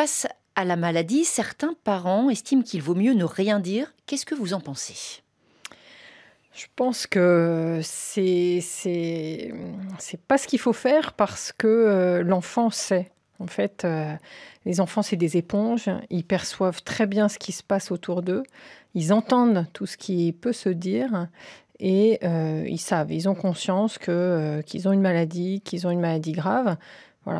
Face à la maladie, certains parents estiment qu'il vaut mieux ne rien dire. Qu'est-ce que vous en pensez je pense que c'est c'est pas ce qu'il faut faire parce que euh, l'enfant sait. En fait, euh, les enfants, c'est des éponges. Ils perçoivent très bien ce qui se passe autour d'eux. Ils entendent tout ce qui peut se dire et euh, ils savent, ils ont conscience que euh, qu'ils ont une maladie, qu'ils ont une maladie grave.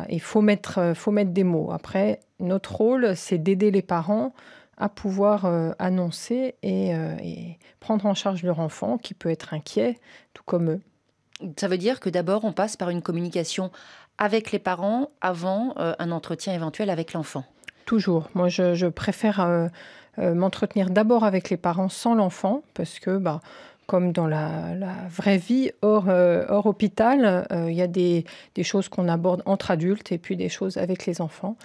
il faut mettre, euh, faut mettre des mots. Après, notre rôle, c'est d'aider les parents à pouvoir annoncer et, prendre en charge leur enfant qui peut être inquiet, tout comme eux. Ça veut dire que d'abord, on passe par une communication avec les parents avant un entretien éventuel avec l'enfant. Toujours. Moi, je, je préfère m'entretenir d'abord avec les parents sans l'enfant parce que bah comme dans la, vraie vie hors, euh, hôpital. Euh, il y a des, choses qu'on aborde entre adultes et puis des choses avec les enfants.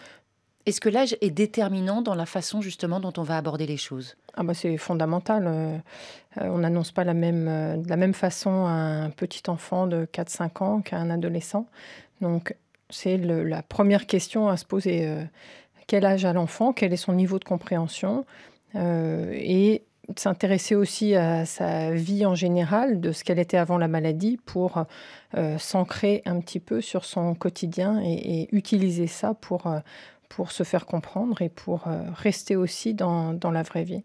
Est-ce que l'âge est déterminant dans la façon justement dont on va aborder les choses ah bah, C'est fondamental. Euh, on n'annonce pas la même, de la même façon à un petit enfant de 4-5 ans qu'à un adolescent. Donc c'est la première question à se poser. quel âge a l'enfant Quel est son niveau de compréhension Et s'intéresser aussi à sa vie en général, de ce qu'elle était avant la maladie, pour euh, s'ancrer un petit peu sur son quotidien et, utiliser ça pour, euh, pour se faire comprendre et pour euh, rester aussi dans la vraie vie.